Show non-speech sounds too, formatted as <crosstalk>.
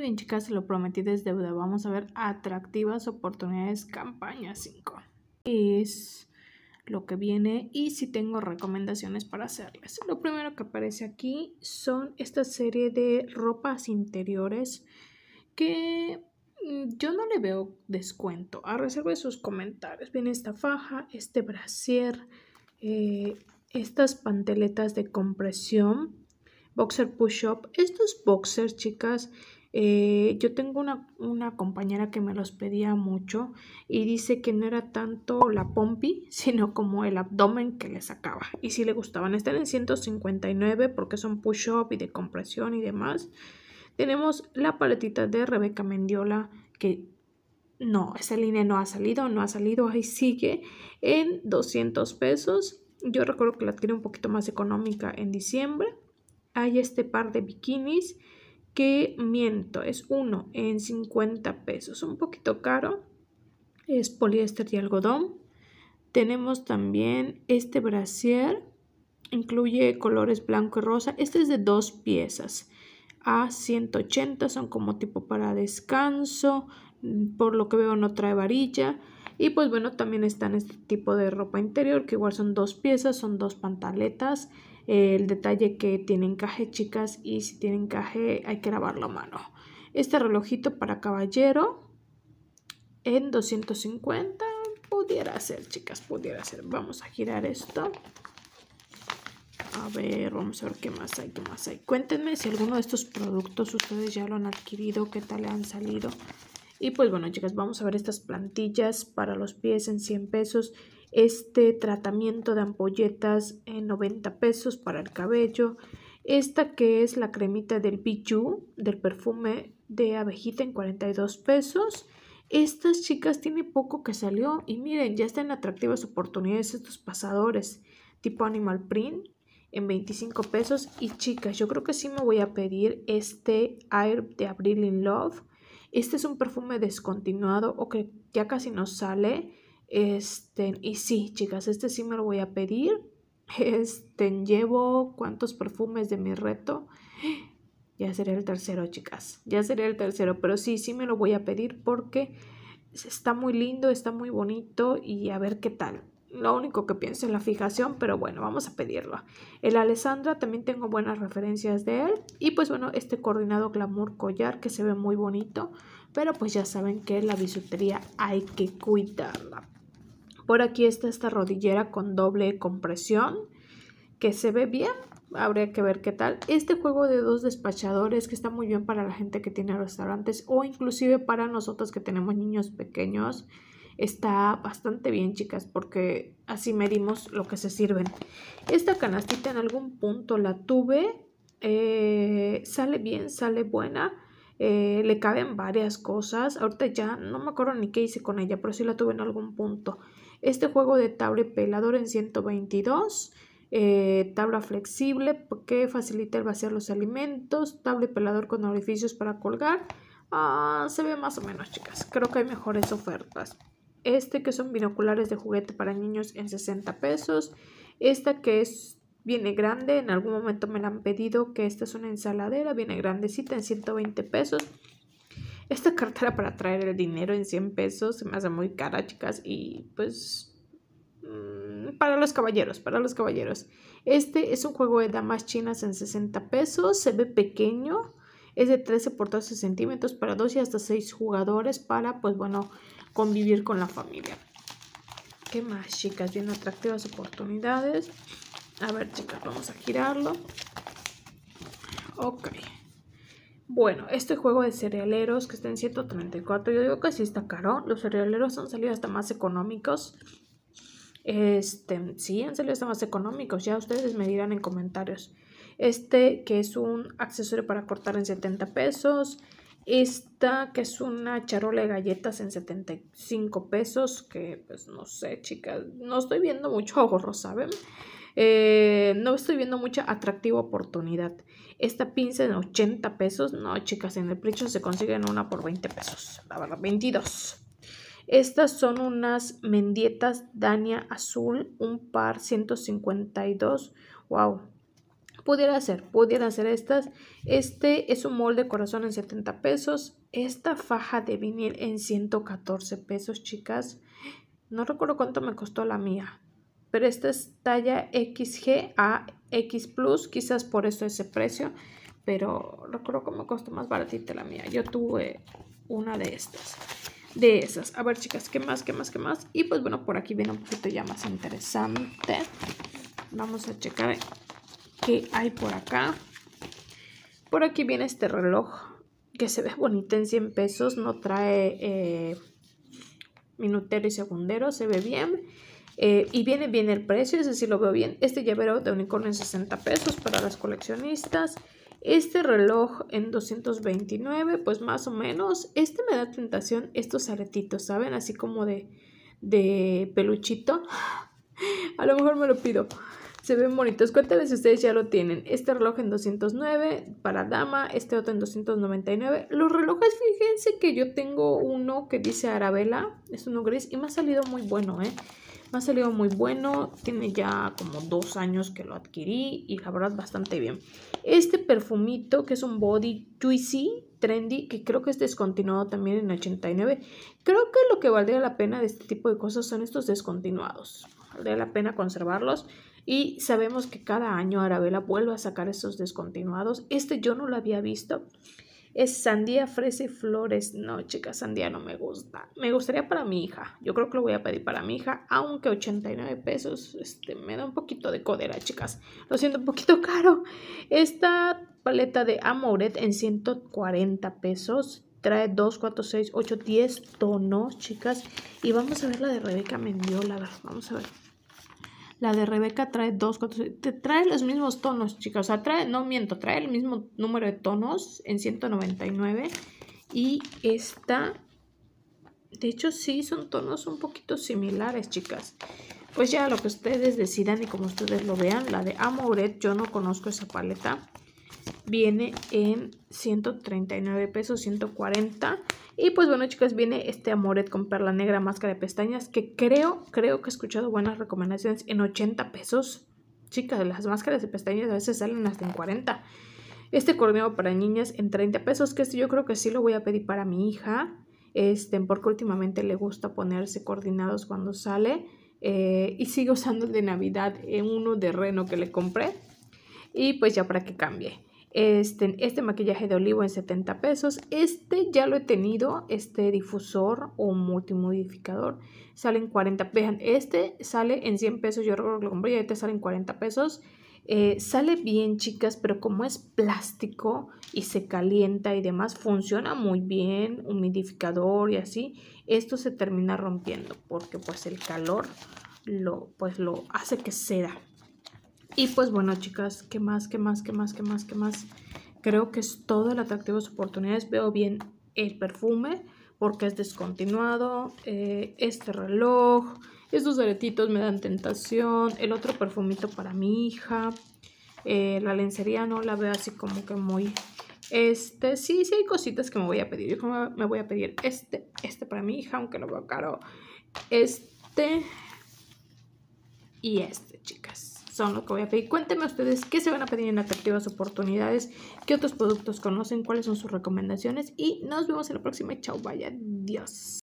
bien, chicas, lo prometí desde deuda. Vamos a ver atractivas oportunidades campaña 5. Es lo que viene y si tengo recomendaciones para hacerles. Lo primero que aparece aquí son esta serie de ropas interiores que mm, yo no le veo descuento. A reserva de sus comentarios. Viene esta faja, este brasier, eh, estas panteletas de compresión, boxer push-up. Estos boxers, chicas, eh, yo tengo una, compañera que me los pedía mucho y dice que no era tanto la pompi, sino como el abdomen que le sacaba. Y si le gustaban, están en 159 porque son push-up y de compresión y demás. Tenemos la paletita de Rebeca Mendiola que no, esa línea no ha salido, no ha salido, ahí sigue en 200 pesos. Yo recuerdo que la adquirí un poquito más económica en diciembre. Hay este par de bikinis que miento, es uno en 50 pesos, un poquito caro. Es poliéster y algodón. Tenemos también este brasier, incluye colores blanco y rosa. Este es de dos piezas a 180, son como tipo para descanso, por lo que veo no trae varilla. Y pues bueno, también están este tipo de ropa interior, que igual son dos piezas, son dos pantaletas eh, el detalle que tiene encaje, chicas, y si tiene encaje hay que lavarlo a mano. Este relojito para caballero en 250 pudiera ser, chicas, pudiera ser. Vamos a girar esto. A ver, vamos a ver qué más hay, qué más hay. Cuéntenme si alguno de estos productos ustedes ya lo han adquirido, qué tal le han salido. Y pues bueno, chicas, vamos a ver estas plantillas para los pies en 100 pesos este tratamiento de ampolletas en 90 pesos para el cabello, esta que es la cremita del Bijou, del perfume de abejita en 42 pesos. Estas chicas tiene poco que salió y miren, ya están atractivas oportunidades estos pasadores tipo Animal Print en 25 pesos. Y chicas, yo creo que sí me voy a pedir este Air de Abril in Love. Este es un perfume descontinuado o que ya casi no sale. Este, y sí, chicas, este sí me lo voy a pedir. <laughs> Este, llevo cuántos perfumes de mi reto. <gasps> Ya sería el tercero, chicas. Ya sería el tercero, pero sí, sí me lo voy a pedir porque está muy lindo, está muy bonito y a ver qué tal. Lo único que pienso es la fijación, pero bueno, vamos a pedirlo. El Alessandra también tengo buenas referencias de él. Y pues bueno, este coordinado glamour collar que se ve muy bonito. Pero pues ya saben que la bisutería hay que cuidarla por aquí está esta rodillera con doble compresión que se ve bien. Habría que ver qué tal. Este juego de dos despachadores que está muy bien para la gente que tiene restaurantes o inclusive para nosotros que tenemos niños pequeños. Está bastante bien, chicas, porque así medimos lo que se sirven. Esta canastita en algún punto la tuve. Eh, sale bien, sale buena. Eh, le caben varias cosas. Ahorita ya no me acuerdo ni qué hice con ella, pero sí la tuve en algún punto. Este juego de tabla y pelador en 122, eh, tabla flexible que facilita el vaciar los alimentos, tabla y pelador con orificios para colgar. Ah, se ve más o menos, chicas. Creo que hay mejores ofertas. Este que son binoculares de juguete para niños en 60 pesos. Esta que es viene grande. En algún momento me la han pedido que esta es una ensaladera. Viene grandecita en 120 pesos. Esta cartera para traer el dinero en 100 pesos se me hace muy cara, chicas, y pues mm, para los caballeros, para los caballeros. Este es un juego de damas chinas en 60 pesos, se ve pequeño, es de 13 por 12 centímetros para 2 y hasta 6 jugadores para, pues bueno, convivir con la familia. ¿Qué más, chicas? Bien atractivas oportunidades. A ver, chicas, vamos a girarlo. Ok, bueno, este juego de cerealeros que está en 134, yo digo que sí está caro. Los cerealeros han salido hasta más económicos. Este, sí, han salido hasta más económicos. Ya ustedes me dirán en comentarios. Este que es un accesorio para cortar en 70 pesos. Esta que es una charola de galletas en 75 pesos, que pues no sé, chicas, no estoy viendo mucho ahorro, <laughs> ¿saben? Eh, no estoy viendo mucha atractiva oportunidad. Esta pinza en 80 pesos, no, chicas, en el precio se consiguen una por 20 pesos, la verdad, 22. Estas son unas mendietas Dania Azul, un par 152. Wow, Pudiera ser, pudiera ser estas. Este es un molde corazón en 70 pesos. Esta faja de vinil en 114 pesos, chicas. No recuerdo cuánto me costó la mía. Pero esta es talla XG a X Plus. Quizás por eso ese precio. Pero recuerdo que me costó más baratita la mía. Yo tuve una de estas de esas. A ver, chicas, ¿qué más? ¿Qué más? ¿Qué más? Y pues bueno, por aquí viene un poquito ya más interesante. Vamos a checar que hay por acá. Por aquí viene este reloj que se ve bonito en 100 pesos. No trae eh, minutero y segundero. Se ve bien. Eh, y viene bien el precio, es decir, lo veo bien. Este llavero de unicornio en 60 pesos para las coleccionistas. Este reloj en 229, pues más o menos. Este me da tentación estos aretitos, ¿saben? Así como de, de peluchito. <laughs> A lo mejor me lo pido. Se ven bonitos. Cuéntame si ustedes ya lo tienen. Este reloj en 209 para dama, este otro en 299. Los relojes, fíjense que yo tengo uno que dice Arabella, es uno gris y me ha salido muy bueno, ¿eh? Me ha salido muy bueno, tiene ya como dos años que lo adquirí y la verdad bastante bien. Este perfumito que es un body juicy, trendy, que creo que es descontinuado también en 89. Creo que lo que valdría la pena de este tipo de cosas son estos descontinuados. Valdría la pena conservarlos. Y sabemos que cada año Arabella vuelve a sacar estos descontinuados. Este yo no lo había visto. Es sandía, fresa y flores. No, chicas, sandía no me gusta. Me gustaría para mi hija. Yo creo que lo voy a pedir para mi hija, aunque 89 pesos este, me da un poquito de codera, chicas. Lo siento, un poquito <laughs> caro. Esta paleta de Amoret en 140 pesos. Trae 2, 4, 6, 8, 10 tonos, chicas. Y vamos a ver la de Rebeca Mendiola. vamos a ver. La de Rebeca trae dos, te trae los mismos tonos, chicas. O sea, trae, no miento, trae el mismo número de tonos en 199. Y esta, de hecho, sí son tonos un poquito similares, chicas. Pues ya lo que ustedes decidan y como ustedes lo vean, la de Amoret, yo no conozco esa paleta. Viene en 139 pesos, 140 y pues bueno, chicas, viene este Amoret con perla negra, máscara de pestañas, que creo, creo que he escuchado buenas recomendaciones en 80 pesos. Chicas, las máscaras de pestañas a veces salen hasta en 40. Este corneo para niñas en 30 pesos, que este yo creo que sí lo voy a pedir para mi hija. Este, porque últimamente le gusta ponerse coordinados cuando sale. Eh, y sigue usando el de Navidad en eh, uno de reno que le compré. Y pues ya para que cambie. Este, este maquillaje de olivo en 70 pesos. Este ya lo he tenido, este difusor o multimodificador. Sale en 40 pesos. Este sale en 100 pesos. Yo recuerdo que lo compré y este sale en 40 pesos. Eh, sale bien, chicas, pero como es plástico y se calienta y demás, funciona muy bien, humidificador y así, esto se termina rompiendo porque pues el calor lo, pues, lo hace que da y pues bueno, chicas, ¿qué más, qué más, qué más, qué más, qué más? Creo que es todo el atractivo de sus oportunidades. Veo bien el perfume porque es descontinuado. Eh, este reloj, estos aretitos me dan tentación. El otro perfumito para mi hija. Eh, la lencería no la veo así como que muy... Este, sí, sí hay cositas que me voy a pedir. Yo me voy a pedir este, este para mi hija, aunque lo veo caro. Este y este, chicas son lo que voy a Cuéntenme ustedes qué se van a pedir en atractivas oportunidades, qué otros productos conocen, cuáles son sus recomendaciones y nos vemos en la próxima. Chao, vaya, adiós.